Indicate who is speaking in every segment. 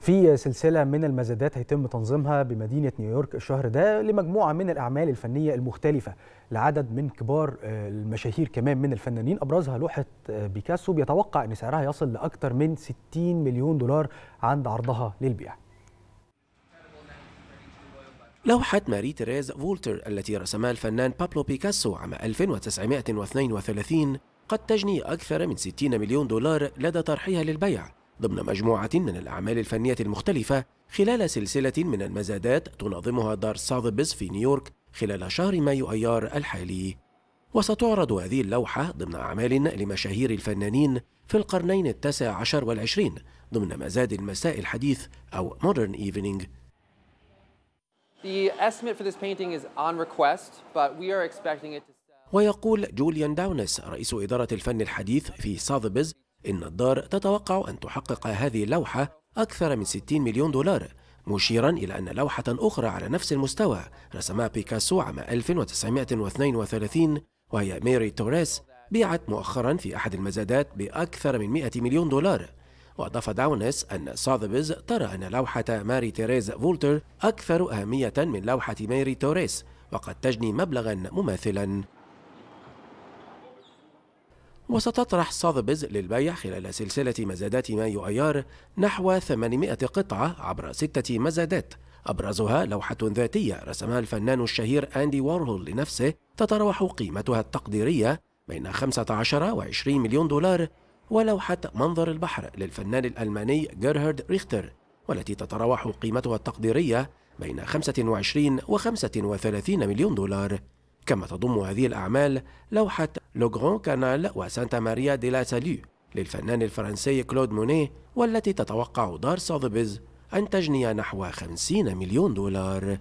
Speaker 1: في سلسلة من المزادات هيتم تنظيمها بمدينة نيويورك الشهر ده لمجموعة من الأعمال الفنية المختلفة لعدد من كبار آه، المشاهير كمان من الفنانين أبرزها لوحة آه، بيكاسو بيتوقع أن سعرها يصل لأكثر من 60 مليون دولار عند عرضها للبيع
Speaker 2: لوحة ماري تيريز فولتر التي رسمها الفنان بابلو بيكاسو عام 1932 قد تجني أكثر من 60 مليون دولار لدى طرحها للبيع ضمن مجموعة من الأعمال الفنية المختلفة خلال سلسلة من المزادات تنظمها دار ساذبز في نيويورك خلال شهر مايو أيار الحالي وستعرض هذه اللوحة ضمن أعمال لمشاهير الفنانين في القرنين التاسع عشر والعشرين ضمن مزاد المساء الحديث أو Modern Evening ويقول جوليان داونس رئيس إدارة الفن الحديث في ساذبز إن الدار تتوقع أن تحقق هذه اللوحة أكثر من 60 مليون دولار مشيرا إلى أن لوحة أخرى على نفس المستوى رسمها بيكاسو عام 1932 وهي ميري توريس بيعت مؤخرا في أحد المزادات بأكثر من 100 مليون دولار وأضاف داونس أن ساذبز ترى أن لوحة ماري تيريز فولتر أكثر أهمية من لوحة ميري توريس وقد تجني مبلغا مماثلا وستطرح ساذبز للبيع خلال سلسلة مزادات مايو أيار نحو 800 قطعة عبر ستة مزادات أبرزها لوحة ذاتية رسمها الفنان الشهير أندي وارهول لنفسه تتراوح قيمتها التقديرية بين 15 و 20 مليون دولار ولوحة منظر البحر للفنان الألماني جيرهارد ريختر والتي تتراوح قيمتها التقديرية بين 25 و 35 مليون دولار كما تضم هذه الأعمال لوحة لو غران كانال وسانتا ماريا دي لا ساليو للفنان الفرنسي كلود مونيه والتي تتوقع دار ساذبز أن تجني نحو 50 مليون دولار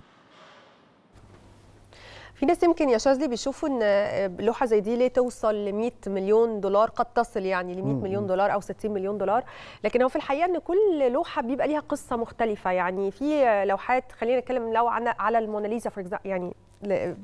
Speaker 3: في ناس يمكن يا شاذلي بيشوفوا ان آه، لوحه زي دي ليه توصل ل 100 مليون دولار قد تصل يعني ل 100 مليون دولار او 60 مليون دولار لكن هو في الحقيقه ان كل لوحه بيبقى ليها قصه مختلفه يعني في لوحات خلينا نتكلم لو على الموناليزا فور يعني آه،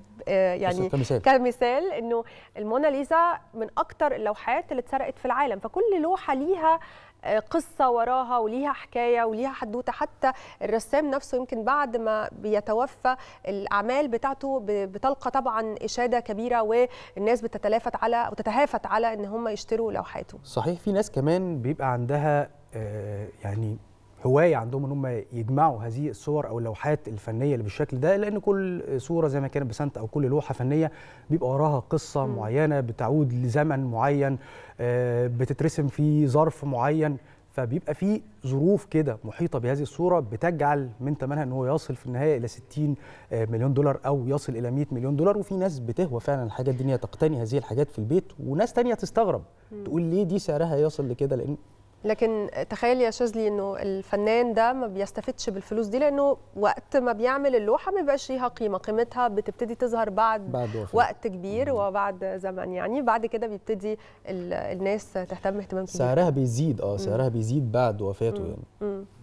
Speaker 3: يعني كمثال, كمثال انه الموناليزا من اكتر اللوحات اللي اتسرقت في العالم فكل لوحه ليها آه، قصة وراها وليها حكاية وليها حدوتة حتى الرسام نفسه يمكن بعد ما بيتوفى الأعمال بتاعته بتلقى طبعا إشادة كبيرة والناس بتتلافت على أو تتهافت على إن هم يشتروا لوحاته
Speaker 1: صحيح في ناس كمان بيبقى عندها آه، يعني هوايه عندهم ان هم يجمعوا هذه الصور او اللوحات الفنيه اللي بالشكل ده لان كل صوره زي ما كانت بسنت او كل لوحه فنيه بيبقى وراها قصه م. معينه بتعود لزمن معين آه، بتترسم في ظرف معين فبيبقى في ظروف كده محيطه بهذه الصوره بتجعل من ثمنها ان هو يصل في النهايه الى 60 آه، مليون دولار او يصل الى 100 مليون دولار وفي ناس بتهوى فعلا الحاجات الدنيا تقتني هذه الحاجات في البيت وناس تانية تستغرب تقول ليه دي سعرها يصل لكده لان
Speaker 3: لكن تخيل يا شاذلي انه الفنان ده ما بيستفدش بالفلوس دي لانه وقت ما بيعمل اللوحه ما بيبقاش ليها قيمه قيمتها بتبتدي تظهر بعد, بعد وقت كبير مم. وبعد زمن يعني بعد كده بيبتدي الناس تهتم اهتمام كبير سعرها بيزيد اه سعرها بيزيد بعد وفاته مم. يعني مم.